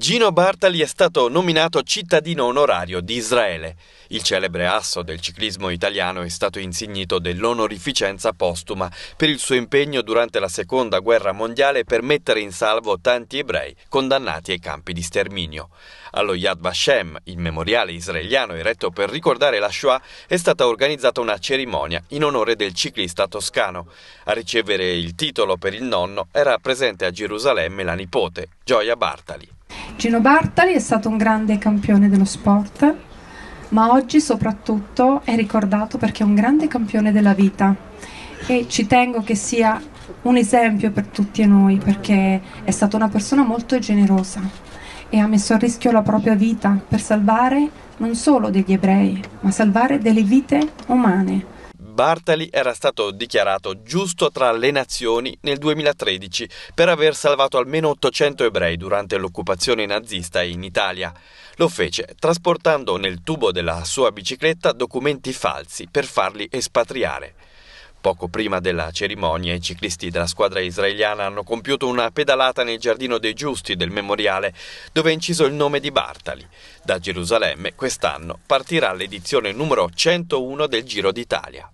Gino Bartali è stato nominato cittadino onorario di Israele. Il celebre asso del ciclismo italiano è stato insignito dell'onorificenza postuma per il suo impegno durante la seconda guerra mondiale per mettere in salvo tanti ebrei condannati ai campi di sterminio. Allo Yad Vashem, il memoriale israeliano eretto per ricordare la Shoah, è stata organizzata una cerimonia in onore del ciclista toscano. A ricevere il titolo per il nonno era presente a Gerusalemme la nipote, Gioia Bartali. Gino Bartali è stato un grande campione dello sport, ma oggi soprattutto è ricordato perché è un grande campione della vita e ci tengo che sia un esempio per tutti noi perché è stata una persona molto generosa e ha messo a rischio la propria vita per salvare non solo degli ebrei, ma salvare delle vite umane. Bartali era stato dichiarato giusto tra le nazioni nel 2013 per aver salvato almeno 800 ebrei durante l'occupazione nazista in Italia. Lo fece trasportando nel tubo della sua bicicletta documenti falsi per farli espatriare. Poco prima della cerimonia i ciclisti della squadra israeliana hanno compiuto una pedalata nel Giardino dei Giusti del memoriale, dove è inciso il nome di Bartali. Da Gerusalemme quest'anno partirà l'edizione numero 101 del Giro d'Italia.